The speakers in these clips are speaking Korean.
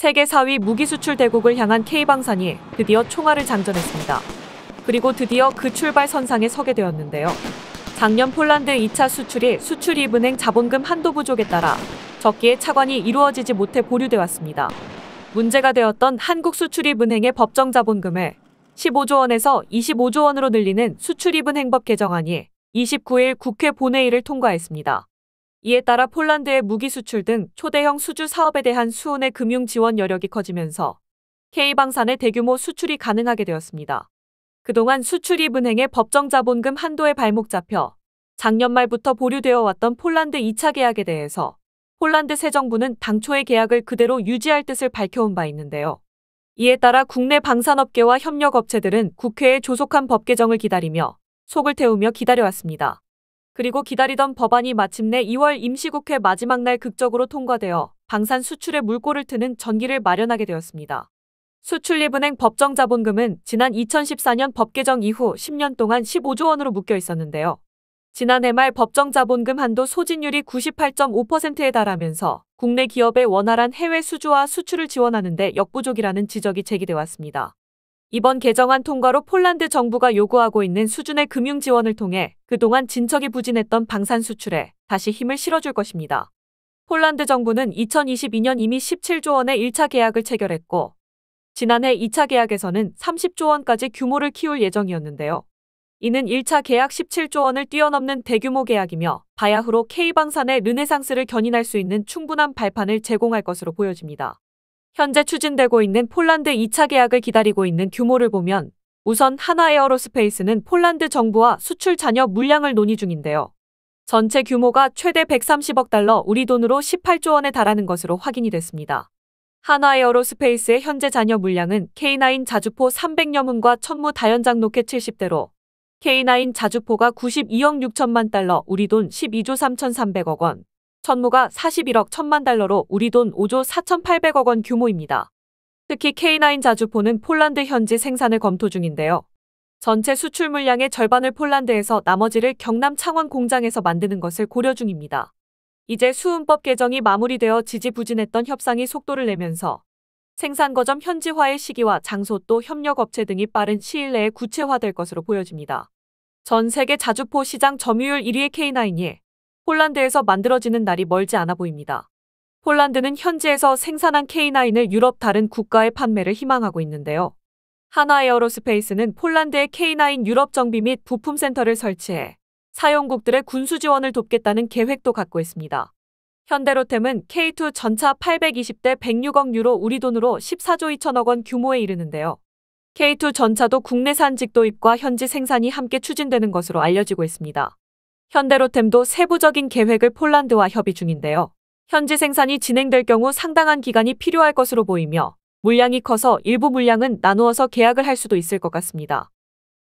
세계 4위 무기 수출 대국을 향한 K방산이 드디어 총알을 장전했습니다. 그리고 드디어 그 출발선상에 서게 되었는데요. 작년 폴란드 2차 수출이 수출입은행 자본금 한도 부족에 따라 적기에 차관이 이루어지지 못해 보류돼 왔습니다. 문제가 되었던 한국 수출입은행의 법정 자본금을 15조 원에서 25조 원으로 늘리는 수출입은행법 개정안이 29일 국회 본회의를 통과했습니다. 이에 따라 폴란드의 무기 수출 등 초대형 수주 사업에 대한 수온의 금융 지원 여력이 커지면서 K방산의 대규모 수출이 가능하게 되었습니다. 그동안 수출입은행의 법정 자본금 한도에 발목 잡혀 작년 말부터 보류되어 왔던 폴란드 2차 계약에 대해서 폴란드 새 정부는 당초의 계약을 그대로 유지할 뜻을 밝혀온 바 있는데요. 이에 따라 국내 방산업계와 협력업체들은 국회에 조속한 법 개정을 기다리며 속을 태우며 기다려왔습니다. 그리고 기다리던 법안이 마침내 2월 임시국회 마지막 날 극적으로 통과되어 방산 수출의 물꼬를 트는 전기를 마련하게 되었습니다. 수출입은행 법정자본금은 지난 2014년 법 개정 이후 10년 동안 15조 원으로 묶여 있었는데요. 지난해 말 법정자본금 한도 소진율이 98.5%에 달하면서 국내 기업의 원활한 해외 수주와 수출을 지원하는 데 역부족이라는 지적이 제기돼 왔습니다. 이번 개정안 통과로 폴란드 정부가 요구하고 있는 수준의 금융 지원을 통해 그동안 진척이 부진했던 방산 수출에 다시 힘을 실어줄 것입니다. 폴란드 정부는 2022년 이미 17조 원의 1차 계약을 체결했고 지난해 2차 계약에서는 30조 원까지 규모를 키울 예정이었는데요. 이는 1차 계약 17조 원을 뛰어넘는 대규모 계약이며 바야흐로 K방산의 르네상스를 견인할 수 있는 충분한 발판을 제공할 것으로 보여집니다. 현재 추진되고 있는 폴란드 2차 계약을 기다리고 있는 규모를 보면 우선 하나에어로스페이스는 폴란드 정부와 수출 잔여 물량을 논의 중인데요. 전체 규모가 최대 130억 달러 우리 돈으로 18조 원에 달하는 것으로 확인이 됐습니다. 하나에어로스페이스의 현재 잔여 물량은 K9 자주포 300여문과 천무 다연장 로켓 70대로 K9 자주포가 92억 6천만 달러 우리 돈 12조 3,300억 원, 천무가 41억 1천만 달러로 우리 돈 5조 4,800억 원 규모입니다. 특히 K9 자주포는 폴란드 현지 생산을 검토 중인데요. 전체 수출 물량의 절반을 폴란드에서 나머지를 경남 창원 공장에서 만드는 것을 고려 중입니다. 이제 수음법 개정이 마무리되어 지지부진했던 협상이 속도를 내면서 생산 거점 현지화의 시기와 장소 또 협력업체 등이 빠른 시일 내에 구체화될 것으로 보여집니다. 전 세계 자주포 시장 점유율 1위의 K9이 폴란드에서 만들어지는 날이 멀지 않아 보입니다. 폴란드는 현지에서 생산한 K9을 유럽 다른 국가에 판매를 희망하고 있는데요. 하나 에어로스페이스는 폴란드의 K9 유럽 정비 및 부품 센터를 설치해 사용국들의 군수 지원을 돕겠다는 계획도 갖고 있습니다. 현대로템은 K2 전차 820대 106억 유로 우리 돈으로 14조 2천억 원 규모에 이르는데요. K2 전차도 국내산 직도입과 현지 생산이 함께 추진되는 것으로 알려지고 있습니다. 현대로템도 세부적인 계획을 폴란드와 협의 중인데요. 현지 생산이 진행될 경우 상당한 기간이 필요할 것으로 보이며 물량이 커서 일부 물량은 나누어서 계약을 할 수도 있을 것 같습니다.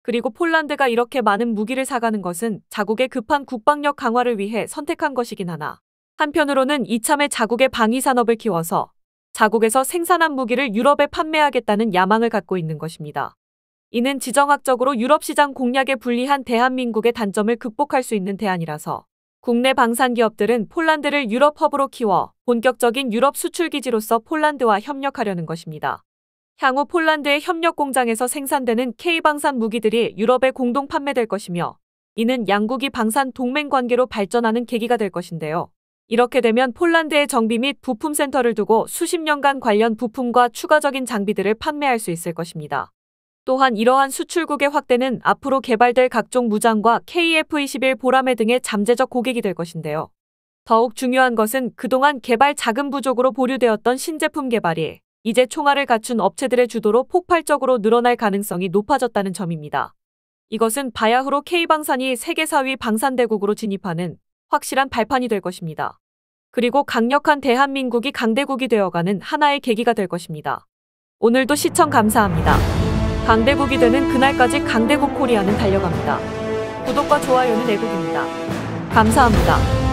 그리고 폴란드가 이렇게 많은 무기를 사가는 것은 자국의 급한 국방력 강화를 위해 선택한 것이긴 하나 한편으로는 이참에 자국의 방위 산업을 키워서 자국에서 생산한 무기를 유럽에 판매하겠다는 야망을 갖고 있는 것입니다. 이는 지정학적으로 유럽 시장 공략에 불리한 대한민국의 단점을 극복할 수 있는 대안이라서 국내 방산 기업들은 폴란드를 유럽 허브로 키워 본격적인 유럽 수출 기지로서 폴란드와 협력하려는 것입니다. 향후 폴란드의 협력 공장에서 생산되는 K방산 무기들이 유럽에 공동 판매될 것이며 이는 양국이 방산 동맹 관계로 발전하는 계기가 될 것인데요. 이렇게 되면 폴란드에 정비 및 부품 센터를 두고 수십 년간 관련 부품과 추가적인 장비들을 판매할 수 있을 것입니다. 또한 이러한 수출국의 확대는 앞으로 개발될 각종 무장과 KF-21 보라매 등의 잠재적 고객이 될 것인데요. 더욱 중요한 것은 그동안 개발 자금 부족으로 보류되었던 신제품 개발이 이제 총알을 갖춘 업체들의 주도로 폭발적으로 늘어날 가능성이 높아졌다는 점입니다. 이것은 바야흐로 K방산이 세계 4위 방산대국으로 진입하는 확실한 발판이 될 것입니다. 그리고 강력한 대한민국이 강대국이 되어가는 하나의 계기가 될 것입니다. 오늘도 시청 감사합니다. 강대국이 되는 그날까지 강대국 코리아는 달려갑니다. 구독과 좋아요는 애국입니다. 감사합니다.